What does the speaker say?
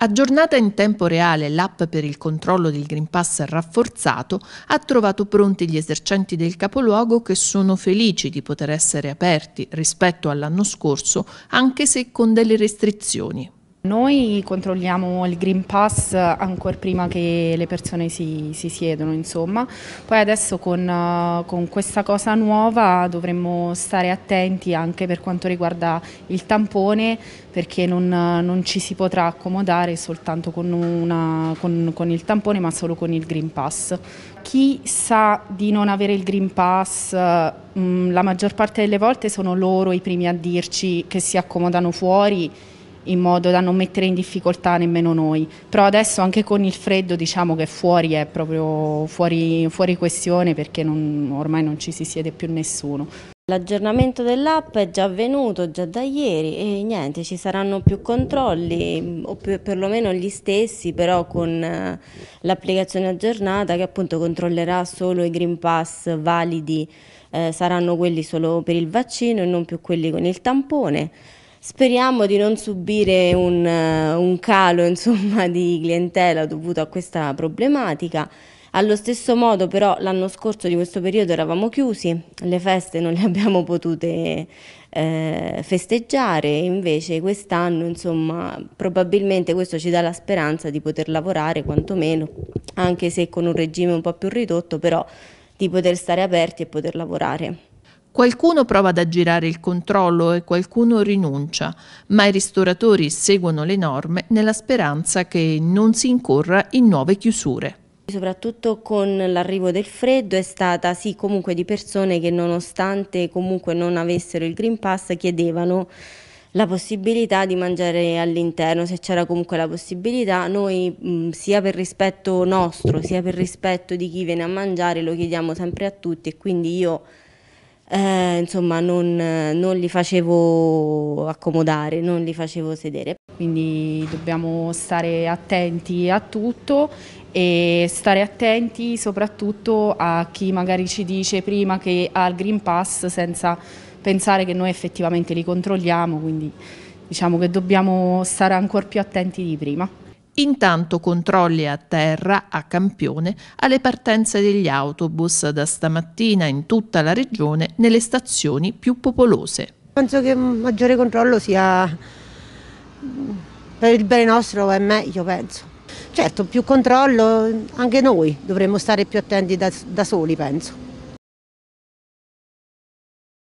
Aggiornata in tempo reale l'app per il controllo del Green Pass rafforzato, ha trovato pronti gli esercenti del capoluogo che sono felici di poter essere aperti rispetto all'anno scorso, anche se con delle restrizioni. Noi controlliamo il Green Pass ancora prima che le persone si, si siedono, insomma. Poi adesso con, eh, con, questa cosa nuova dovremmo stare attenti anche per quanto riguarda il tampone, perché non, non ci si potrà accomodare soltanto con, una, con, con il tampone, ma solo con il Green Pass. Chi sa di non avere il Green Pass, mh, mm, la maggior parte delle volte sono loro i primi a dirci che si accomodano fuori in modo da non mettere in difficoltà nemmeno noi. Però adesso anche con il freddo diciamo che fuori è proprio fuori, fuori questione perché non, ormai non ci si siede più nessuno. L'aggiornamento dell'app è già avvenuto, già da ieri e niente, ci saranno più controlli o perlomeno gli stessi però con eh, l'applicazione aggiornata che appunto controllerà solo i Green Pass validi, eh, saranno quelli solo per il vaccino e non più quelli con il tampone. Speriamo di non subire un, eh, un calo insomma, di clientela dovuto a questa problematica. Allo stesso modo però l'anno scorso di questo periodo eravamo chiusi, le feste non le abbiamo potute eh, festeggiare, invece quest'anno insomma probabilmente questo ci dà la speranza di poter lavorare quantomeno, anche se con un regime un po' più ridotto, però di poter stare aperti e poter lavorare. Qualcuno prova ad aggirare il controllo e qualcuno rinuncia, ma i ristoratori seguono le norme nella speranza che non si incorra in nuove chiusure. Soprattutto con l'arrivo del freddo è stata sì comunque di persone che nonostante comunque non avessero il Green Pass chiedevano la possibilità di mangiare all'interno, se c'era comunque la possibilità, noi mh, mm, sia per rispetto nostro sia per rispetto di chi viene a mangiare lo chiediamo sempre a tutti e quindi io eh, insomma non, non li facevo accomodare, non li facevo sedere. Quindi dobbiamo stare attenti a tutto e stare attenti soprattutto a chi magari ci dice prima che ha il Green Pass senza pensare che noi effettivamente li controlliamo, quindi diciamo che dobbiamo stare ancora più attenti di prima. Intanto controlli a terra, a campione, alle partenze degli autobus da stamattina in tutta la regione nelle stazioni più popolose. Penso che un maggiore controllo sia mm, per il bene nostro è meglio, penso. Certo, più controllo anche noi dovremmo stare più attenti da, da soli, penso.